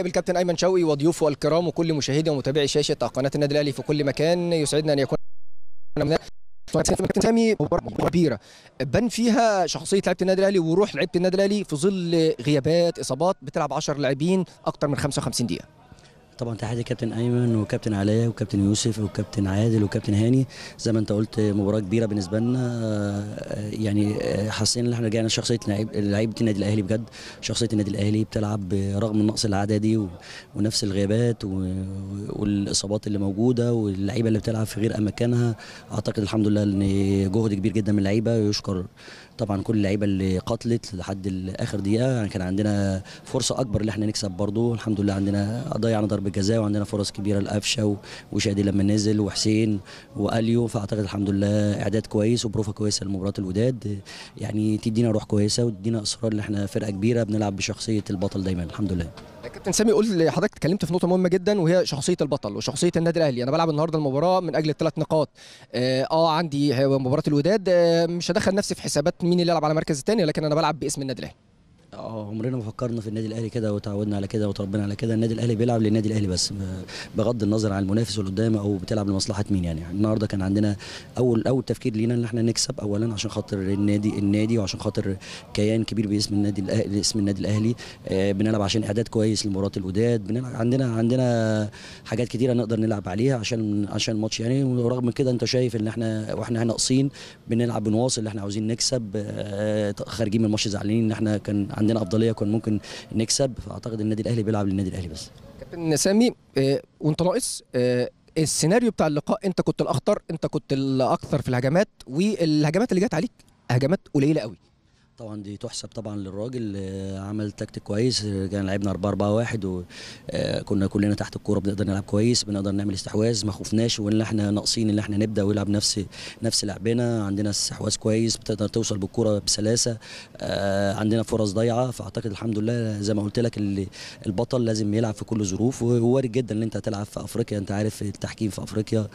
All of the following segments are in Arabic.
بالكابتن ايمن شوقي وضيوفه الكرام وكل مشاهدي ومتابعي شاشه قناه النادي الاهلي في كل مكان يسعدنا ان يكون سامي مباراه كبيره بان فيها شخصيه لعيبه النادي الاهلي وروح لعيبه النادي الاهلي في ظل غيابات اصابات بتلعب 10 لاعبين اكثر من 55 دقيقه طبعا تحدي كابتن ايمن وكابتن علاء وكابتن يوسف وكابتن عادل وكابتن هاني زي ما انت قلت مباراه كبيره بالنسبه لنا آه، يعني آه، حسينا ان احنا رجعنا شخصيه لعيبه النادي الاهلي بجد شخصيه النادي الاهلي بتلعب رغم النقص العددي ونفس الغيابات والاصابات اللي موجوده واللعيبه اللي بتلعب في غير اماكنها اعتقد الحمد لله ان جهد كبير جدا من اللعيبه يشكر طبعا كل اللعيبه اللي قاتلت لحد اخر دقيقه يعني كان عندنا فرصه اكبر ان احنا نكسب برضو الحمد لله عندنا ضيعنا ضربه الجزاء وعندنا فرص كبيره لقفشه وشادي لما نزل وحسين واليو فاعتقد الحمد لله اعداد كويس وبروفه كويسه لمباراه الوداد يعني تدينا روح كويسه وتدينا اصرار ان احنا فرقه كبيره بنلعب بشخصيه البطل دايما الحمد لله كابتن سامي قول حضرتك اتكلمت في نقطه مهمه جدا وهي شخصيه البطل وشخصيه النادي الاهلي انا بلعب النهارده المباراه من اجل الثلاث نقاط اه, آه عندي مباراه الوداد آه مش هدخل نفسي في حسابات مين اللي يلعب على المركز الثاني لكن انا بلعب باسم النادي الاهلي اه عمرنا ما فكرنا في النادي الاهلي كده وتعودنا على كده وتربينا على كده النادي الاهلي بيلعب للنادي الاهلي بس بغض النظر عن المنافس اللي قدامه او بتلعب لمصلحه مين يعني النهارده كان عندنا اول اول تفكير لينا ان احنا نكسب اولا عشان خاطر النادي النادي وعشان خاطر كيان كبير باسم النادي الاهلي اسم النادي الاهلي آه بنلعب عشان اعداد كويس لمباراه الوداد بنلعب عندنا عندنا حاجات كتيره نقدر نلعب عليها عشان عشان الماتش يعني ورغم كده انت شايف ان احنا واحنا ناقصين بنلعب بنواصل اللي احنا عاوزين نكسب آه خارجين من الماتش زعلانين ان احنا كان عندنا افضليه كان ممكن نكسب فاعتقد النادي الاهلي بيلعب للنادي الاهلي بس كابتن سامي آه وانت ناقص آه، السيناريو بتاع اللقاء انت كنت الاخطر انت كنت الاكثر في الهجمات والهجمات اللي جت عليك هجمات قليله قوي طبعا دي تحسب طبعا للراجل آه، عمل تكتيك كويس كان لعبنا 4 4 1 وكنا كلنا تحت الكوره بنقدر نلعب كويس بنقدر نعمل استحواذ ما خفناش وان احنا ناقصين ان احنا نبدا ونلعب نفس نفس لعبنا عندنا استحواذ كويس بتقدر توصل بالكوره بسلاسه آه، عندنا فرص ضايعه فاعتقد الحمد لله زي ما قلت لك البطل لازم يلعب في كل ظروف ووارد جدا ان انت تلعب في افريقيا انت عارف التحكيم في افريقيا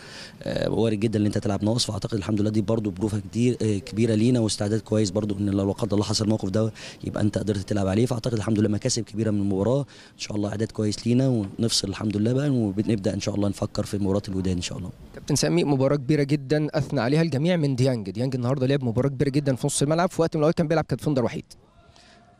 آه، وارد جدا ان انت تلعب ناقص فاعتقد الحمد لله دي برده بروفه كبيره لينا واستعداد كويس برده ان لو قدر الله حصل الموقف ده يبقى انت قدرت تلعب عليه فاعتقد الحمد لله مكاسب كبيره من المباراه ان شاء الله اعداد كويس لينا ونفصل الحمد لله بقى وبنبدا ان شاء الله نفكر في مباراه الوداد ان شاء الله كابتن سامي مباراه كبيره جدا اثنى عليها الجميع من ديانج ديانج النهارده لعب مباراه كبيره جدا في نص الملعب في وقت من الاوقات كان بيلعب كتفندر وحيد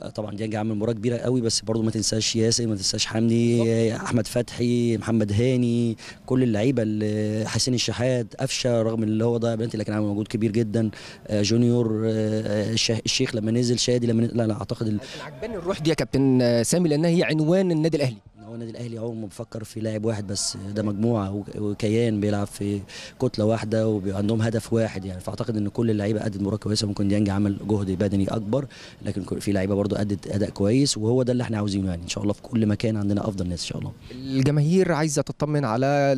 آه، طبعا ديانج عامل مباراه كبيره قوي بس برضه ما تنساش ياسر ما تنساش حمدي احمد فتحي محمد هاني كل اللعيبه اللي حسين الشحات قفشه رغم اللي هو ضايع بنتي لكن عمل مجهود كبير جدا آه، جونيور آه، الشيخ لما نزل شادي لما نزل لا لا اعتقد ال... عجباني الروح دي يا كابتن سامي لان هي عنوان النادي الاهلي النادي الاهلي عمره ما بفكر في لاعب واحد بس ده مجموعه وكيان بيلعب في كتله واحده وعندهم هدف واحد يعني فاعتقد ان كل اللعيبه ادت مباراه كويسه ممكن ديانج عمل جهد بدني اكبر لكن في لعيبه برده ادت اداء كويس وهو ده اللي احنا عاوزينه يعني ان شاء الله في كل مكان عندنا افضل ناس ان شاء الله الجماهير عايزه تطمن على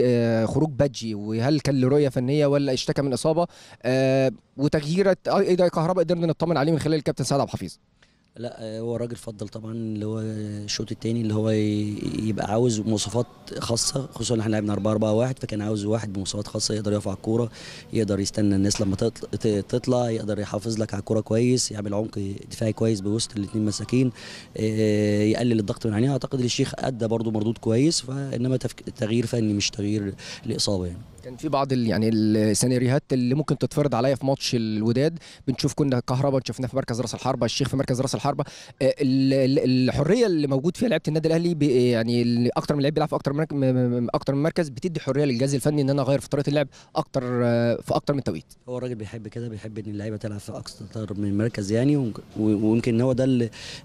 آه، خروج بادجي وهل كان رؤيه فنيه ولا اشتكى من اصابه آه، وتغييرات ايضا كهرباء قدرنا نطمن عليه من خلال الكابتن سعد عبد الحفيظ لا هو الراجل فضل طبعا اللي هو الشوط الثاني اللي هو يبقى عاوز مواصفات خاصه خصوصا ان احنا لعبنا 4 4 1 فكان عاوز واحد بمواصفات خاصه يقدر يقف على الكوره يقدر يستنى الناس لما تطلع يقدر يحافظ لك على الكوره كويس يعمل عمق دفاعي كويس بوسط الاثنين مساكين يقلل الضغط من عينيه اعتقد الشيخ ادى برده مردود كويس فانما تغيير فني مش تغيير لاصابه يعني كان في بعض يعني السيناريوهات اللي ممكن تتفرض عليا في ماتش الوداد بنشوف كنا كهربا شفناه في مركز راس الحربه الشيخ في مركز راس الحربه آه، الحريه اللي موجود فيها لعيبه النادي الاهلي يعني اكتر من لعيب بيلعب في اكتر من اكتر من مركز بتدي حريه للجهاز الفني ان انا اغير في طريقه اللعب اكتر آه، في اكتر من توقيت هو الراجل بيحب كده بيحب ان اللعيبه تلعب في اكتر من مركز يعني ويمكن هو ده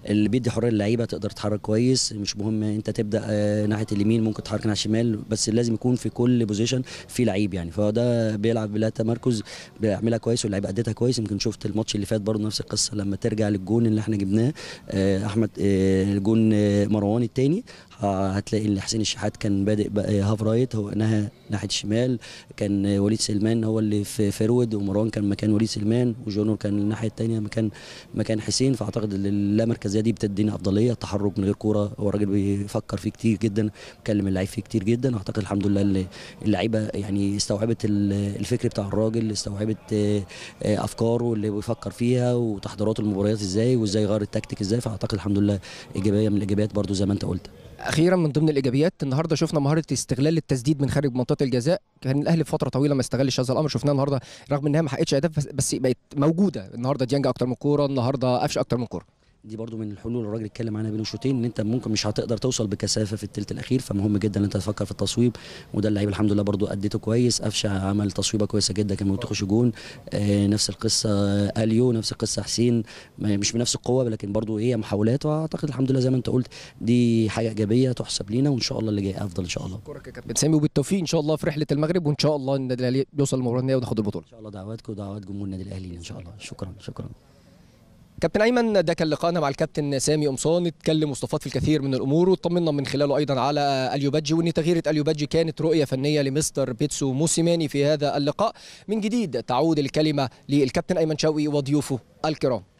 اللي بيدي حريه للعيبه تقدر تتحرك كويس مش مهم انت تبدا آه، ناحيه اليمين ممكن تتحرك ناحيه الشمال بس لازم يكون في كل بوزيشن في لعيب يعني فده بيلعب بلا تمركز بيعملها كويس واللعيب اديتها كويس يمكن شفت الماتش اللي فات برضه نفس القصه لما ترجع للجون اللي احنا جبناه آه، احمد آه، الجون آه، مروان الثاني هتلاقي ان حسين الشحات كان بادئ هاف رايت هو نهى ناحيه الشمال كان وليد سلمان هو اللي في فرود ومروان كان مكان وليد سلمان وجونور كان الناحيه الثانيه مكان مكان حسين فاعتقد ان اللامركزيه دي بتدينا افضليه التحرك من غير كوره هو الراجل بيفكر فيه كتير جدا بيكلم اللعيب فيه كتير جدا واعتقد الحمد لله اللعيبه يعني استوعبت الفكر بتاع الراجل استوعبت آه، افكاره اللي بيفكر فيها وتحضيرات المباريات ازاي وازاي غير التكتيك ازاي فاعتقد الحمد لله ايجابيه من الايجابيات برضو زي ما انت قلت اخيرا من ضمن الايجابيات النهارده شفنا مهاره استغلال التسديد من خارج منطقه الجزاء كان الاهلي فتره طويله ما استغلش هذا الامر شفناه النهارده رغم انها ما حققتش اهداف بس بقت موجوده النهارده ديانج اكتر من كوره النهارده قفشه اكتر من كوره دي برضو من الحلول الراجل اتكلم عنها بين الشوطين ان انت ممكن مش هتقدر توصل بكثافه في الثلث الاخير فمهم جدا ان انت تفكر في التصويب وده اللعيب الحمد لله برضو اديته كويس قفشه عمل تصويبه كويسه جدا كان ممكن تخش جون آه نفس القصه آه، اليو نفس القصه حسين مش بنفس القوه لكن برضو ايه محاولات واعتقد الحمد لله زي ما انت قلت دي حاجه ايجابيه تحسب لينا وان شاء الله اللي جاي افضل ان شاء الله كرة كابتن سامي وبالتوفيق ان شاء الله في رحله المغرب وان شاء الله النادي الاهلي يوصل للمباراه النهائيه وناخد البطوله ان شاء الله دعواتكم ودعوات جمهور النادي الاهلي ان شاء الله شكرا شكرا كابتن ايمن ده كان لقائنا مع الكابتن سامي قمصان اتكلم مصطفى في الكثير من الامور واطمنا من خلاله ايضا على اليوباجي وان تغييره اليوباجي كانت رؤيه فنيه لمستر بيتسو موسيماني في هذا اللقاء من جديد تعود الكلمه للكابتن ايمن شوقي وضيوفه الكرام